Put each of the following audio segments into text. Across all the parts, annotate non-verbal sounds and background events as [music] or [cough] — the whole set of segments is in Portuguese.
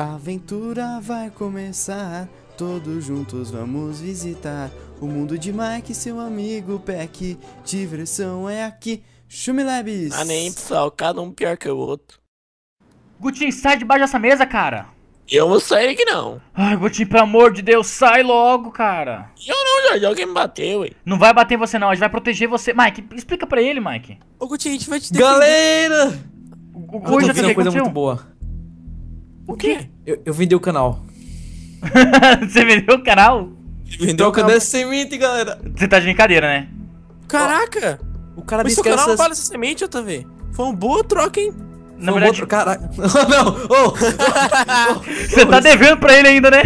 A aventura vai começar, todos juntos vamos visitar o mundo de Mike, e seu amigo Peck. Diversão é aqui, Chumilabs! Ah, nem pessoal, cada é um pior que o outro. Gutin, sai debaixo dessa mesa, cara! Eu vou sair aqui não. Ai, Gutin, pelo amor de Deus, sai logo, cara! Eu não, já alguém me bateu, ué. Não vai bater você não, a gente vai proteger você. Mike, explica pra ele, Mike. Ô, Gutin, a gente vai te defender. Galera! O, a gente tô uma coisa muito boa. O quê? Eu, eu vendi o canal. [laughs] Você vendeu o canal? Vendeu então o canal semente, galera. Você tá de brincadeira, né? Caraca! O cara Mas seu canal vale essa semente, JV. Foi uma boa troca, hein? Na Foi verdade... Outro... Caraca. Oh, [laughs] não! Oh. [laughs] Você tá devendo pra ele ainda, né?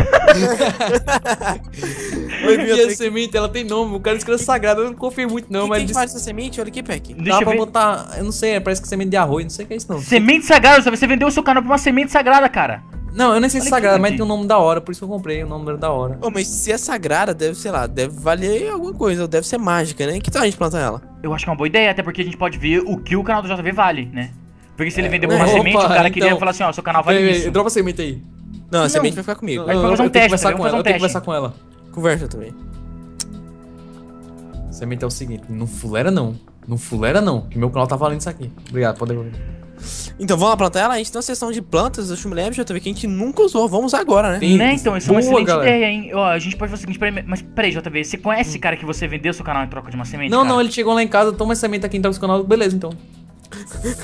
a Semente, ela tem nome. O cara escreveu sagrado. Eu não confio muito, não. mas. Tem disse... essa semente? Olha aqui, Peck. Dá pra botar. Eu não sei, parece que é semente de arroz. Não sei o que é isso, não. Semente sagrada? Você vendeu o seu canal pra uma semente sagrada, cara. Não, eu nem sei se é sagrada, mas tem um nome da hora, por isso que eu comprei o um nome da hora. Pô, mas se é sagrada, deve, sei lá, deve valer alguma coisa, deve ser mágica, né? Que tal a gente plantar ela? Eu acho que é uma boa ideia, até porque a gente pode ver o que o canal do JV vale, né? Porque se ele vendeu é. vender uma semente, o cara queria então- falar assim, ó, seu canal vale ei, isso. dropa a semente aí. Não, a não, semente vai ficar comigo. vai fazer um teste, vamos fazer um teste. Eu tenho que conversar com ela conversa também. Samir então é o seguinte, não fulera não. Não fulera não, que meu canal tá valendo isso aqui. Obrigado, pode devolver. Então vamos lá plantar ela? A gente tem uma sessão de plantas da Shumilab, já JV, que a gente nunca usou, vamos agora, né? Sim, né? Então, isso Boa, é uma excelente galera. ideia, hein? Ó, a gente pode fazer o seguinte, mas peraí, JV, você conhece esse hum. cara que você vendeu seu canal em troca de uma semente? Não, cara? não, ele chegou lá em casa, toma semente aqui em troca do canal, beleza então.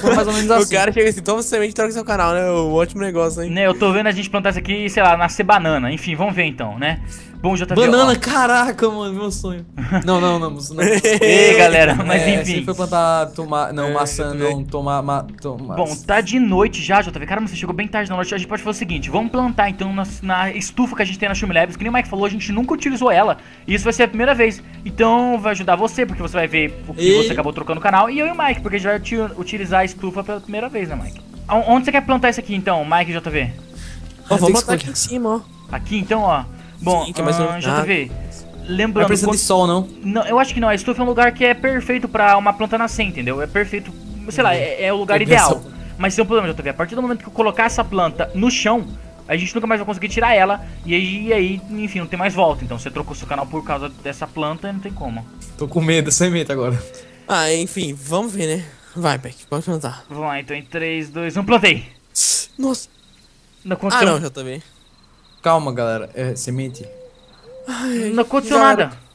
Foi mais ou menos [laughs] assim. O cara chega assim, toma semente e troca seu canal, né? É um ótimo negócio, hein? Né, eu tô vendo a gente plantar isso aqui, sei lá, nascer banana. Enfim, vamos ver então, né? Bom, Banana, caraca, mano, meu sonho. [laughs] Não, não, não. não. Ei, galera, é, mas é, enfim. Você foi plantar tomar, não, é, maçã, não, tomar, ma, tomar. Bom, tá de noite já, JV. Caramba, você chegou bem tarde na noite. A gente pode fazer o seguinte: vamos plantar então na, na estufa que a gente tem na Shumi Labs, que nem o Mike falou, a gente nunca utilizou ela. E isso vai ser a primeira vez. Então vai ajudar você, porque você vai ver o que e... você acabou trocando o canal. E eu e o Mike, porque a gente te utilizar a estufa pela primeira vez, né, Mike? Onde você quer plantar isso aqui então, Mike JV? Ah, vamos botar aqui em cima, ó. Aqui então, ó. Bom, Sim, que é mais uh, ah, JV. Ah. Lembrando. Não precisa quando... de sol, não? Não, eu acho que não. A estufa é um lugar que é perfeito para uma planta nascer, entendeu? É perfeito. Sei lá, é, é o lugar é ideal. Sol. Mas tem um problema, JV. A partir do momento que eu colocar essa planta no chão, a gente nunca mais vai conseguir tirar ela. E aí, e aí, enfim, não tem mais volta. Então você trocou seu canal por causa dessa planta e não tem como. Tô com medo, sem medo agora. Ah, enfim, vamos ver, né? Vai, Beck, pode plantar. Vamos lá, então em 3, 2, 1, plantei! Nossa! Não, ah, não, já também. Tá Calma, galera. É semente. Ai, não aconteceu cara. nada.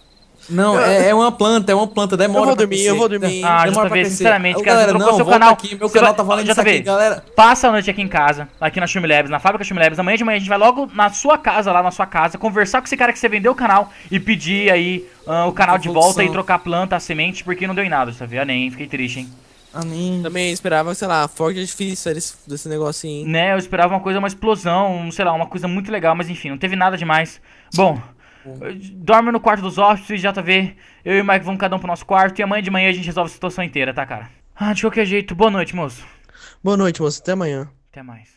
Não, é, é, uma planta, é uma planta, demora. Eu vou dormir, eu vou dormir. Ah, demora JV, sinceramente, cara, galera, não, seu canal. Aqui, meu canal vai... tá valendo JV, aqui, galera. Passa a noite aqui em casa, aqui na Chumi Labs, na fábrica Chumi Labs. Amanhã de manhã a gente vai logo na sua casa, lá na sua casa, conversar com esse cara que você vendeu o canal e pedir aí uh, o canal de volta e trocar a planta, a semente, porque não deu em nada, JV. Ah, nem, fiquei triste, hein. Amém. Também esperava, sei lá, forte artifício é desse, desse negocinho Né, eu esperava uma coisa, uma explosão, sei lá, uma coisa muito legal, mas enfim, não teve nada demais. Bom, dorme no quarto dos hóspedes, JV, eu e o Mike vamos cada um pro nosso quarto e amanhã de manhã a gente resolve a situação inteira, tá, cara? Ah, de qualquer jeito, boa noite, moço. Boa noite, moço, até amanhã. Até mais.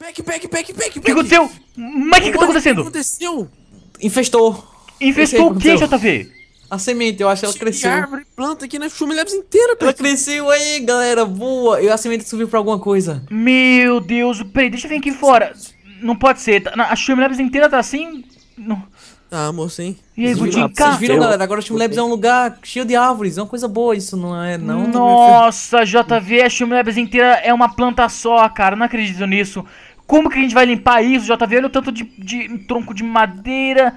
Pack, pack, pack, pack, O que aconteceu? Mike, o que, que tá acontecendo? O que aconteceu? Infestou. Infestou o que, JV? A semente, eu acho que ela cresceu. cresceu. árvore, planta aqui na né? Shumilabs inteira, Ela cresceu aí, galera, boa. E a semente subiu pra alguma coisa. Meu Deus, peraí, deixa eu vir aqui fora. Não pode ser, tá, a Shumilabs inteira tá assim? Não. Ah, moço, E aí, Vocês viram- Vocês viram, galera? Agora a Shumilabs é um lugar cheio de árvores. É uma coisa boa isso, não é? Não, né, Nossa, JV, a Shumilabs inteira é uma planta só, cara. Não acredito nisso. Como que a gente vai limpar isso, JV? Olha o tanto de, de tronco de madeira.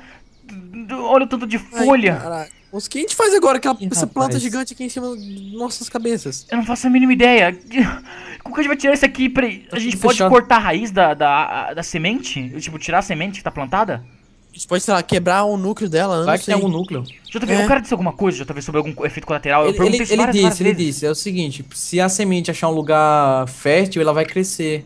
Olha o tanto de Ai, folha. caraca o que a gente faz agora? Aquela, essa rapaz. planta gigante aqui em cima das nossas cabeças. Eu não faço a mínima ideia. [laughs] Como que a gente vai tirar isso aqui? Pra... Tá a gente pode fechar. cortar a raiz da, da, da semente? Eu, tipo, tirar a semente que tá plantada? A gente pode, sei lá, quebrar o núcleo dela. Vai que tem algum núcleo. Já é. o cara disse alguma coisa, Já JV, sobre algum efeito colateral? Ele, perguntei ele, várias, ele disse, ele disse. É o seguinte, se a semente achar um lugar fértil, ela vai crescer.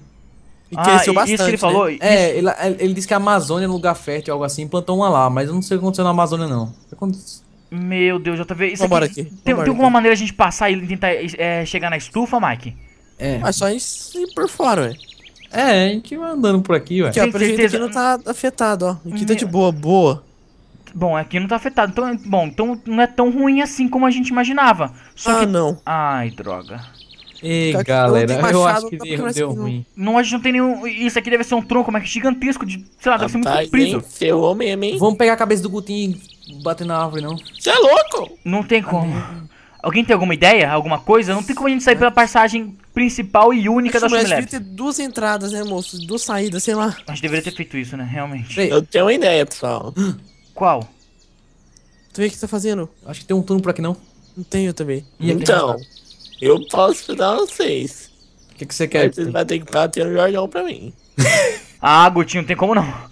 E ah, cresceu bastante. Isso que ele né? falou? É, ele, ele disse que a Amazônia é um lugar fértil, algo assim, plantou uma lá, mas eu não sei o que aconteceu na Amazônia, não. O que aconteceu? Meu Deus, JV. Isso Vambora aqui. aqui. Tem, tem alguma aqui. maneira a gente passar e tentar é, é chegar na estufa, Mike? É. Mas ah, só isso por fora, ué. É, a gente vai andando por aqui, velho. Aqui, ó, pelo jeito aqui não tá afetado, ó. Aqui tá Meu... tá de boa, boa. Bom, aqui não tá afetado. Então, bom, então não é tão ruim assim como a gente imaginava. Só ah, que... não. Ai, droga. Ei, galera, machado, eu acho que deu, deu, deu ruim. Não, a gente não tem nenhum... Isso aqui deve ser um tronco, mas gigantesco de... Sei lá, ah, deve ser muito comprido. Ferrou mesmo, hein? Vamos pegar a cabeça do Gutinho e bater na árvore, não. Você é louco? Não tem como. Alguém tem alguma ideia? Alguma coisa? Não tem como a gente sair pela passagem principal e única Acho da Chumilé. A gente deveria ter duas entradas, né, moço? Duas saídas, sei lá. A gente deveria ter feito isso, né? Realmente. Eu tenho uma ideia, pessoal. Qual? Tu vê o que tá fazendo? Acho que tem um turno por aqui, não? Não tenho também. E então, eu posso ajudar dar vocês. O que, que você quer? Você vai ter que bater no um jornal pra mim. [laughs] ah, Gutinho, não tem como não.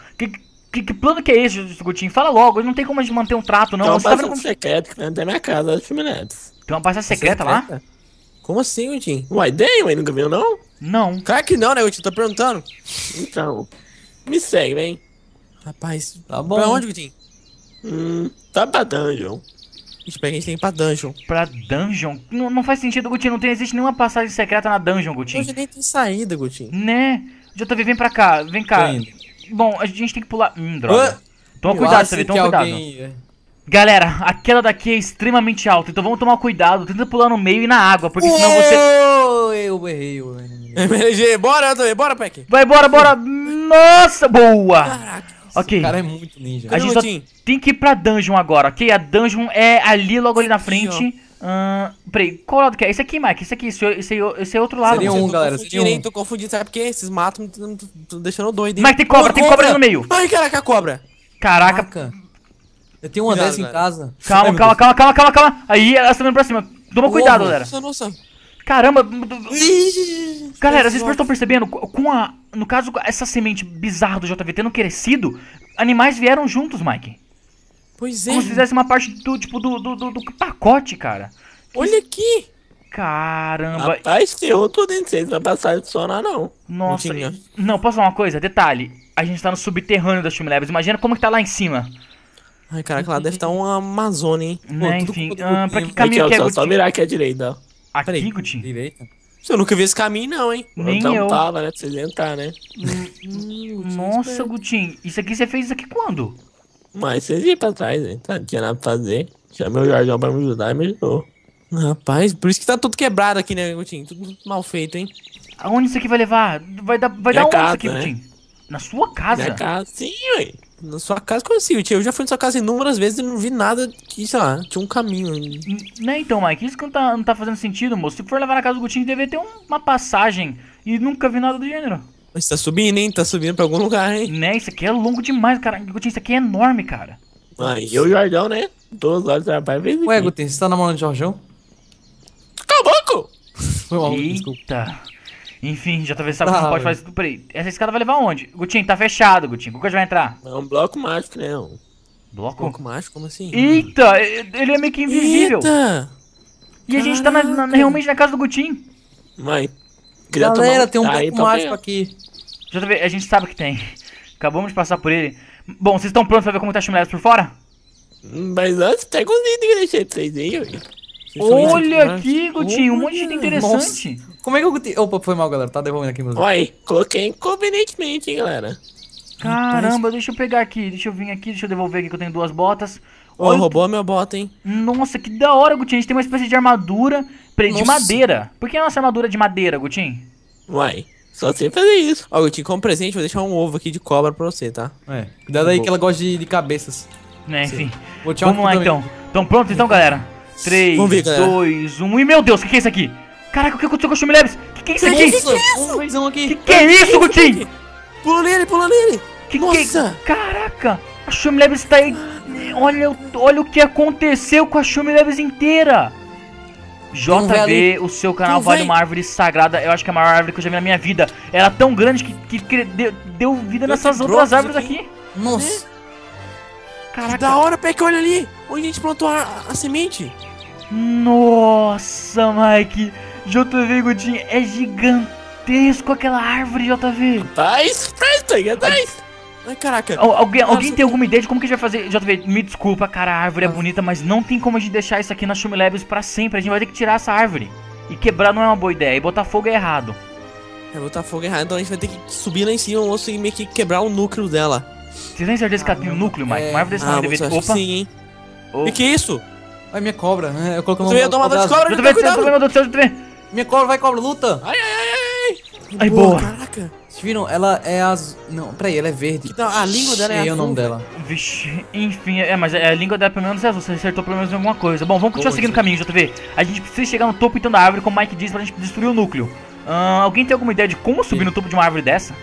Que, que, plano que é esse, Gutinho? Fala logo, não tem como a gente manter um trato, não. Tem uma você tá secreta que tá dentro da minha casa, das Fluminense. Tem uma passagem secreta, secreta, lá? Como assim, Gutinho? Uai, tem, uai, nunca viu, não? Não. Claro que não, né, Gutinho? Tá perguntando. Então, me segue, vem. Rapaz, tá bom. Pra onde, Gutinho? Hum, tá pra dungeon. Isso, a gente tem pra dungeon. Pra dungeon? Não, não faz sentido, Gutinho. Não tem, existe nenhuma passagem secreta na dungeon, Gutinho. Hoje nem tem saída, Gutinho. Né? Já tá vem pra cá, vem cá. Tô indo. Bom, a gente tem que pular. Hum, droga. toma cuidado, Sabi, toma cuidado. Alguém... É. Galera, aquela daqui é extremamente alta, então vamos tomar cuidado. Tenta pular no meio e na água, porque Uou, senão você. Eu errei, eu [laughs] errei. bora, eu bora, Peck. Vai, bora, bora. Nossa, boa. Caraca. Ok. O cara é muito ninja. A gente só tem que ir pra dungeon agora, ok? A dungeon é ali, logo ali na frente. Aqui, Hum, peraí, qual lado que é? Esse aqui, Mike, esse aqui, esse, esse, esse é outro lado. Seria um, tá galera, seria um. Tô confundindo, sabe por quê? Esses matos estão deixando doido, hein? Mike, tem cobra, Pô, tem cobra, cobra no meio. Ai, caraca, cobra. Caraca. caraca. Eu tenho uma dessa em casa. Calma, calma, calma, calma, calma, calma. Aí, ela tá indo pra cima. Toma oh, cuidado, galera. Nossa, nossa. Caramba. galera, vocês estão percebendo? Com a, no caso, essa semente bizarra do JVT tendo crescido, animais vieram juntos, Mike. Pois é. Como se fizesse uma parte do, tipo, do, do, do, do pacote, cara. Olha aqui! Caramba! Rapaz, que eu tô dentro, vocês não vai passar de sonar, não. Nossa. Não, né? não, posso falar uma coisa? Detalhe, a gente tá no subterrâneo das Steam Imagina como que tá lá em cima. Ai, caraca, lá deve estar tá uma Amazônia, hein? Né, Pô, enfim, tudo, tudo, ah, pra que caminho aqui, que é, ó, Só virar aqui à direita, ó. Aqui, Peraí, Gutinho? Direita? Eu nunca vi esse caminho, não, hein? Nem eu. tava, né? Pra vocês entrarem, né? Hum, hum, Nossa, Gutinho. Isso aqui você fez isso aqui quando? Mas vocês iam pra trás, hein? não tá, tinha nada pra fazer. Chamei o Jorgão pra me ajudar e me ajudou. Rapaz, por isso que tá tudo quebrado aqui, né, Gutinho? Tudo mal feito, hein? Aonde isso aqui vai levar? Vai dar, vai dar casa, onde isso aqui, né? Gutinho? Na sua casa? Na casa, sim, ué. Na sua casa consigo, assim, tio. Eu já fui na sua casa inúmeras vezes e não vi nada que, sei lá, tinha um caminho. Hum, né, então, Mike, isso que não tá, não tá fazendo sentido, moço. Se for levar na casa do Gutinho, deveria ter uma passagem. E nunca vi nada do gênero. Mas tá subindo, hein? Tá subindo pra algum lugar, hein? Né? Isso aqui é longo demais, cara. Gutinho, isso aqui é enorme, cara. Ah, e o Jordão, né? Duas horas de trabalho. Vem Ué, Gutinho, você tá namorando o Jorjão? Caboclo! Foi mal, Eita. Enfim, já tá vendo que não ah, pode fazer Essa escada vai levar aonde Gutinho, tá fechado, Gutinho. Como que a gente vai entrar? É um bloco mágico, né? Um bloco? bloco mágico? Como assim? Eita! Ele é meio que invisível. Eita! E a gente tá na- na- realmente na casa do Gutinho. Mas Galera, tem um ah, mais é. aqui. JV, a gente sabe que tem. Acabamos de passar por ele. Bom, vocês estão prontos pra ver como tá as por fora? Mas antes, pega os itens que eu deixei pra vocês aí, Olha aqui, Gutinho, um monte de gente interessante. Nossa. Como é que eu. Opa, foi mal, galera. Tá devolvendo aqui meus. Uai, coloquei inconvenientemente, hein, galera. Caramba, deixa eu pegar aqui. Deixa eu vir aqui, deixa eu devolver aqui que eu tenho duas botas. Ô, roubou a minha bota, hein? Nossa, que da hora, Gutinho. A gente tem uma espécie de armadura de madeira. Por que nossa armadura é de madeira, Gutim? Uai, só sei fazer isso. Ó, Gutim, como presente, vou deixar um ovo aqui de cobra pra você, tá? É. Cuidado aí que ela gosta de, de cabeças. É, enfim. Vou te Vamos lá então. Estão prontos então, galera? 3, ver, galera. 2, 1. E meu Deus, o que, que é isso aqui? Caraca, o que aconteceu com o Leves? O que, que é isso aqui? Nossa, um vazão aqui. Que que é isso, é Gutim? Pula nele, pula nele. Que Nossa. Que... Caraca, a Leves tá aí. Olha, olha o que aconteceu com a Leves inteira. JV, o seu canal vale uma árvore sagrada. Eu acho que é a maior árvore que eu já vi na minha vida. Era é tão grande que, que, que deu, deu, vida nessas outras árvores aqui. aqui. Nossa. Né? Caraca. Que da hora, Peck, olha ali. Onde a gente plantou a, a, a semente. Nossa, Mike. JV Godinho é gigantesco aquela árvore, JV. Tá esperto, tá é esperto. Ai, caraca. alguém Nossa, alguém tem alguma ideia de como que a gente vai fazer? JV, me desculpa, cara, a árvore é ah. bonita, mas não tem como a gente deixar isso aqui na Shumi Labs pra sempre. A gente vai ter que tirar essa árvore. E quebrar não é uma boa ideia, e botar fogo é errado. É, botar fogo é errado, então a gente vai ter que subir lá em cima ou e meio que quebrar o núcleo dela. Vocês têm certeza que ela tem um ah, núcleo, Mike? É... Uma árvore desse tamanho deve Opa! Sim, hein? O que é isso? Ai, minha cobra, né? Eu coloquei uma... Eu tô uma de cobra, JV, meu Deus do céu, Minha cobra, vai cobra, luta! Ai, ai, ai, ai! Ai, boa! Caraca! Vocês viram? Ela é azul. Não, peraí, ela é verde. Então, a língua dela é azul. o nome dela. Vixe, enfim, é, mas é, a língua dela pelo menos é azul. Você acertou pelo menos em alguma coisa. Bom, vamos continuar seguindo é. o caminho, JTV. A gente precisa chegar no topo então da árvore, como o Mike diz, pra gente destruir o núcleo. Hum, alguém tem alguma ideia de como subir no topo de uma árvore dessa?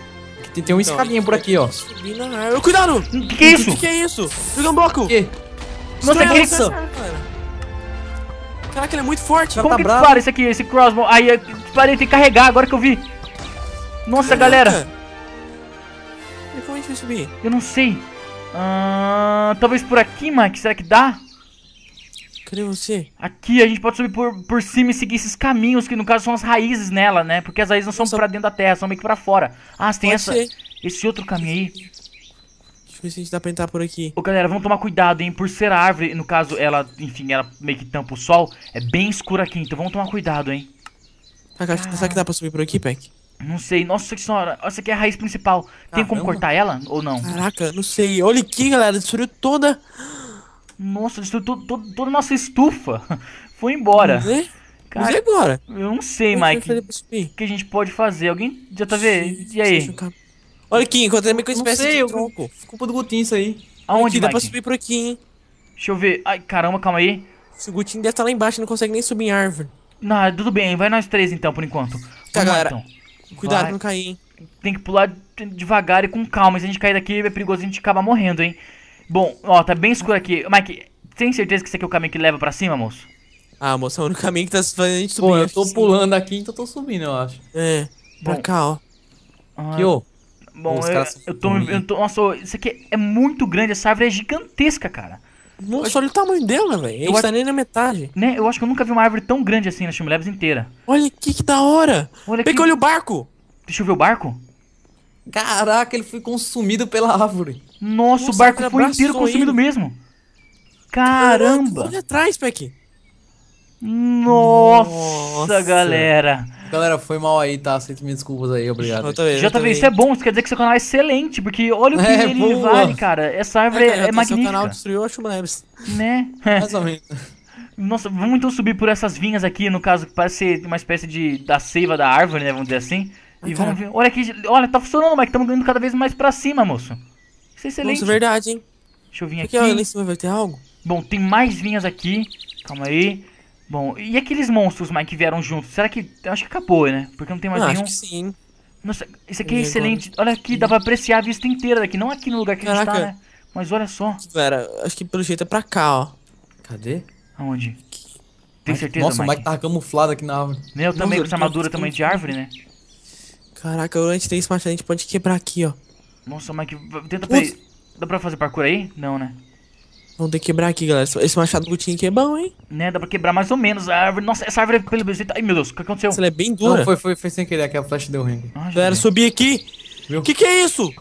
Tem, tem uma então, escadinha por aqui, ó. na né? Cuidado! Que que é isso? Que que é isso? Joga um bloco! Que? Nossa, que é isso? Caraca, ele é muito forte. Tá como tá que bravo. dispara esse aqui, esse crossbow? Aí, é, parei, tem que carregar agora que eu vi. Nossa, Caraca. galera! E como a é gente vai subir? Eu não sei. Uh, talvez por aqui, Mike. Será que dá? Cadê você? Aqui, a gente pode subir por, por cima e seguir esses caminhos, que no caso são as raízes nela, né? Porque as raízes não são Nossa. pra dentro da terra, são meio que pra fora. Ah, tem essa, esse outro caminho aí. Deixa eu ver se a gente dá pra entrar por aqui. Ô, galera, vamos tomar cuidado, hein? Por ser a árvore, no caso, ela, enfim, ela meio que tampa o sol, é bem escuro aqui, então vamos tomar cuidado, hein? Ah, cara, será que dá pra subir por aqui, Peck? Não sei, nossa senhora, essa aqui é a raiz principal. Tem como cortar ela ou não? Caraca, não sei. Olha aqui, galera, destruiu toda. Nossa, destruiu to, to, toda a nossa estufa. [laughs] Foi embora. Não Cara, e agora? Eu não sei, Mike. O que a gente pode fazer? Alguém já tá vendo? E aí? Olha aqui, encontrei uma espécie sei, de tronco. Culpa do Gutinho isso aí. Aonde, aqui, Mike? Dá pra subir por aqui, hein? Deixa eu ver. Ai, caramba, calma aí. Esse Gutinho deve estar tá lá embaixo, não consegue nem subir em árvore. Não, tudo bem. Vai nós três então, por enquanto. Tá, Vamos galera. Lá, então. Cuidado pra não cair, hein? Tem que pular devagar e com calma. Se a gente cair daqui é perigoso, a gente acaba morrendo, hein? Bom, ó, tá bem escuro aqui. Mike, tem certeza que esse aqui é o caminho que leva pra cima, moço? Ah, moço, é o único caminho que tá fazendo a gente subir. Pô, eu tô pulando aqui, então tô subindo, eu acho. É, Bom. pra cá, ó. Ah, que ô? Bom, eu, eu, tô, eu tô. Nossa, isso aqui é muito grande, essa árvore é gigantesca, cara. Nossa, olha o tamanho dela, velho. Ele está nem na metade. Né? Eu acho que eu nunca vi uma árvore tão grande assim na Steam Labs inteira. Olha que, que da hora. Olha que... olha o barco. Deixa eu ver o barco. Caraca, ele foi consumido pela árvore. Nossa, Nossa o barco foi inteiro consumido ele. mesmo. Caramba. olha atrás, Peck. Nossa, Nossa, galera. Galera, foi mal aí, tá? Aceito minhas desculpas aí, obrigado. Eu também, JV, isso é bom, isso quer dizer que seu canal é excelente, porque olha o que [laughs] é, ele boa. vale, cara. Essa árvore é, cara, é, é magnífica. Seu canal destruiu a Chumaneves. Né? [laughs] Mais ou menos. [laughs] Nossa, vamos então subir por essas vinhas aqui, no caso, que parece ser uma espécie de da seiva da árvore, né? Vamos dizer assim. E vamos ver. Olha aqui, olha, tá funcionando, Mike. Estamos indo cada vez mais pra cima, moço. Isso é excelente. Isso é verdade, hein? Deixa eu vir aqui. Aqui, olha, ali em cima vai ter algo. Bom, tem mais vinhas aqui. Calma aí. Bom, e aqueles monstros, Mike, que vieram juntos? Será que. Acho que acabou, né? Porque não tem mais não, ah, nenhum. Acho que sim. Nossa, isso aqui é excelente. Olha aqui, dá pra apreciar a vista inteira daqui. Não aqui no lugar que Caraca. a gente tá, né? Mas olha só. Galera, acho que pelo jeito é pra cá, ó. Cadê? Aonde? Aqui. Tem certeza, Nossa, Mike? o Mike tá camuflado aqui na árvore. Meu, Nossa, também, com essa armadura também de árvore, né? Caraca, a gente tem smart, a gente pode quebrar aqui, ó. Nossa, Mike, tenta... Peraí. Dá pra fazer parkour aí? Não, né? vamos ter que quebrar aqui, galera. Esse machado tinha aqui é bom, hein? Né, dá pra quebrar mais ou menos a árvore. Nossa, essa árvore, é pelo jeito... Ai, meu Deus, o que aconteceu? Ela é bem dura. Não, foi, foi, foi sem querer, aquela flecha deu ruim. Ah, galera, subi aqui. O que que é isso?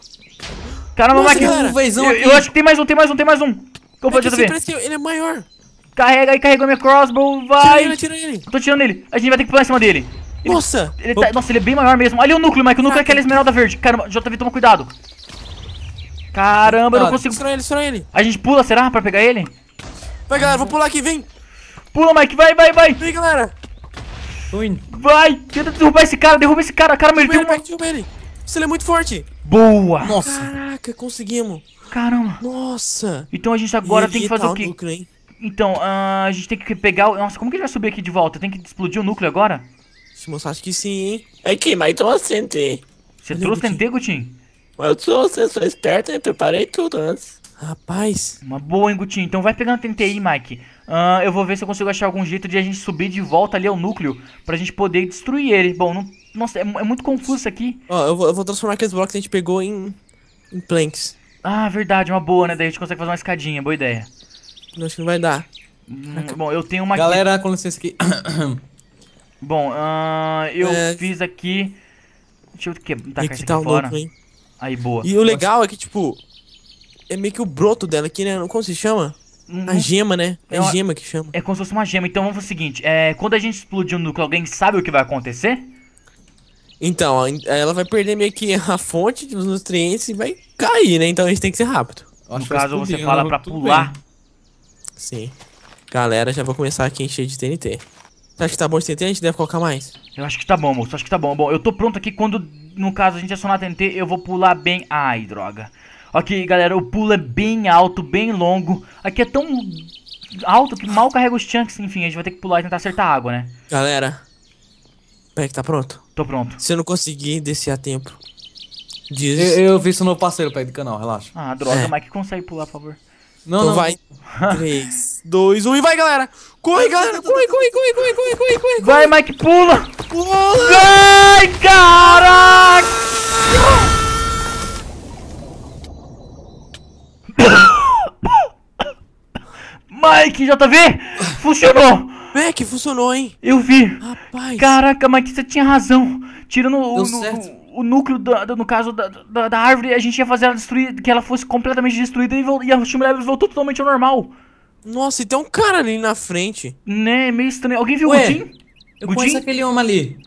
Caramba, Nossa, Mike. Cara, um eu, eu, acho que tem mais um, tem mais um, tem mais um. Como vou é ver? ele é maior. Carrega aí, carregou minha crossbow, vai. Tira ele, tira ele. tô tirando ele. A gente vai ter que pular em cima dele. Ele, nossa. Ele tá, nossa, ele é bem maior mesmo. Olha o núcleo, Mike. O núcleo ah, é aquela esmeralda verde. Caramba, JV, toma cuidado. Caramba, eu não consigo. Destrói ele, destrói ele. A gente pula, será? Pra pegar ele? Vai, galera, vou pular aqui, vem. Pula, Mike, vai, vai, vai. Vem, galera. Tô indo. Vai, tenta derrubar esse cara, derruba esse cara. Caramba, ele derruba tem um... Mike, derruba ele. Você é muito forte. Boa. Nossa. Caraca, conseguimos. Caramba. Nossa. Então a gente agora tem que fazer tá o quê? Núcleo, Então, uh, a gente tem que pegar... Nossa, como que ele vai subir aqui de volta? Tem que explodir o núcleo agora? Moço, acho que sim, hein? É que, mas trouxe TNT. Você trouxe TNT, Gutinho? Eu sou sou esperto e preparei tudo antes. Rapaz. Uma boa, hein, Gutinho? Então vai pegando aí, Mike. Uh, eu vou ver se eu consigo achar algum jeito de a gente subir de volta ali ao núcleo pra gente poder destruir ele. Bom, não... nossa, é, é, muito confuso isso aqui. Ó, oh, eu, eu, vou transformar aqueles blocos que a gente pegou em, em planks. Ah, verdade, uma boa, né? Daí a gente consegue fazer uma escadinha, boa ideia. acho que não vai dar. Hum, bom, eu tenho uma... Galera, aqui... com licença aqui. bom, uh, eu é... fiz aqui... Deixa eu que, tá, aqui, aqui tá fora. Louco, hein? Aí, boa. E o legal é que, tipo, é meio que o broto dela aqui, né? Como se chama? Uhum. A gema, né? É, é gema que chama. É como se fosse uma gema. Então vamos fazer o seguinte: é, quando a gente explodir um núcleo, alguém sabe o que vai acontecer? Então, ela vai perder meio que a fonte dos nutrientes e vai cair, né? Então a gente tem que ser rápido. No caso, você fala né? pra pular. Bem. Sim. Galera, já vou começar aqui a encher de TNT. Você acha que tá bom esse TNT? A gente deve colocar mais? Eu acho que tá bom, moço. Acho que tá bom. Bom, eu tô pronto aqui quando, no caso, a gente acionar TNT, eu vou pular bem... Ai, droga. Ok, galera, o pulo é bem alto, bem longo. Aqui é tão alto que mal carrega os chunks. Enfim, a gente vai ter que pular e tentar acertar a água, né? Galera, peraí que tá pronto? Tô pronto. Se eu não conseguir descer a tempo, diz... Eu, eu vi isso no parceiro, ir do canal, relaxa. Ah, droga, é. mas que consegue pular, por favor. Não, então não. vai. 3, 2, 1 e vai, galera! Corre, galera! Corre, corre, corre, corre, corre, corre, corre! Vai, Mike, pula! Pula! Vai, caraca! Mike, JV! Funcionou! Mike, funcionou, hein? Eu vi! Rapaz! Caraca, Mike, você tinha razão! Tirando Deu o. Deu certo o núcleo, da, da, no caso da, da, da, árvore, a gente ia fazer ela destruir, que ela fosse completamente destruída e, e a Steam Labs voltou totalmente ao normal. Nossa, e então tem é um cara ali na frente. Né, é meio estranho. Alguém viu Ué, o Gutin Eu Godin? conheço aquele homem ali.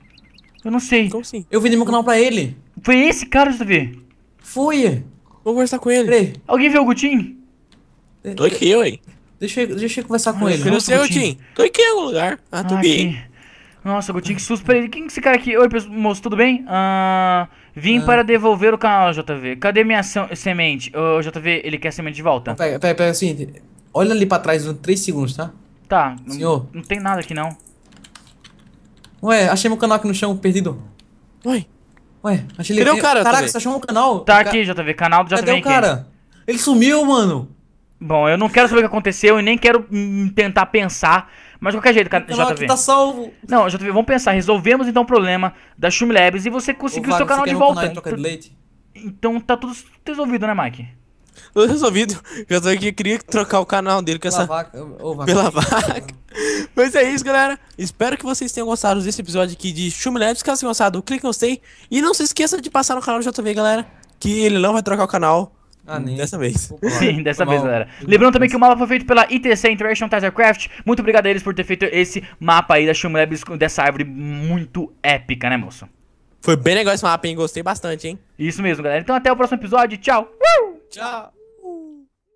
Eu não sei. Como então assim? Eu vendi meu canal pra ele. Foi esse cara, vê Foi. Vou conversar com ele. Peraí. Alguém viu o Gutin? Tô aqui, ué. Deixa eu, deixa eu conversar com ah, ele. Eu não sei, Gutin. Tô aqui em algum lugar. Ah, ah tô bem. Aqui. Nossa, Gotinho, que susto. ele. quem é esse cara aqui? Oi, pessoal, moço, tudo bem? Ah, vim ah. para devolver o canal, JV. Cadê minha semente? O JV, ele quer a semente de volta. Pega, pega, pega assim. Olha ali pra trás 3 segundos, tá? Tá. Senhor. Não, não, tem nada aqui, não. Ué, achei meu canal aqui no chão, perdido. Ué. Ué, achei Cadê o cara, Caraca, você achou meu canal? Tá aqui, JV. Canal do JV. Cadê o cara? Ele sumiu, mano. Bom, eu não quero saber o que aconteceu e nem quero hum, tentar pensar mas de qualquer jeito, cara, canal então, JV. Tá salvo. Não, JV, vamos pensar. Resolvemos então o problema da Shumi Labs e você conseguiu o seu canal de volta. Então, de então tá tudo resolvido, né, Mike? Tudo resolvido. Eu só que queria trocar o canal dele com pela essa. Vaca. vaca. Pela vaca. [laughs] Mas é isso, galera. Espero que vocês tenham gostado desse episódio aqui de Shumi Labs. Caso tenham gostado, clique no gostei. E não se esqueça de passar no canal do JV, galera. Que ele não vai trocar o canal. Ah, nem. Dessa vez. Sim, dessa vez, galera. Lembrando também que o mapa foi feito pela ITC International Tizercraft. Muito obrigado a eles por ter feito esse mapa aí da Shumlabs dessa árvore muito épica, né, moço? Foi bem legal esse mapa, hein? Gostei bastante, hein? Isso mesmo, galera. Então até o próximo episódio. Tchau! Tchau!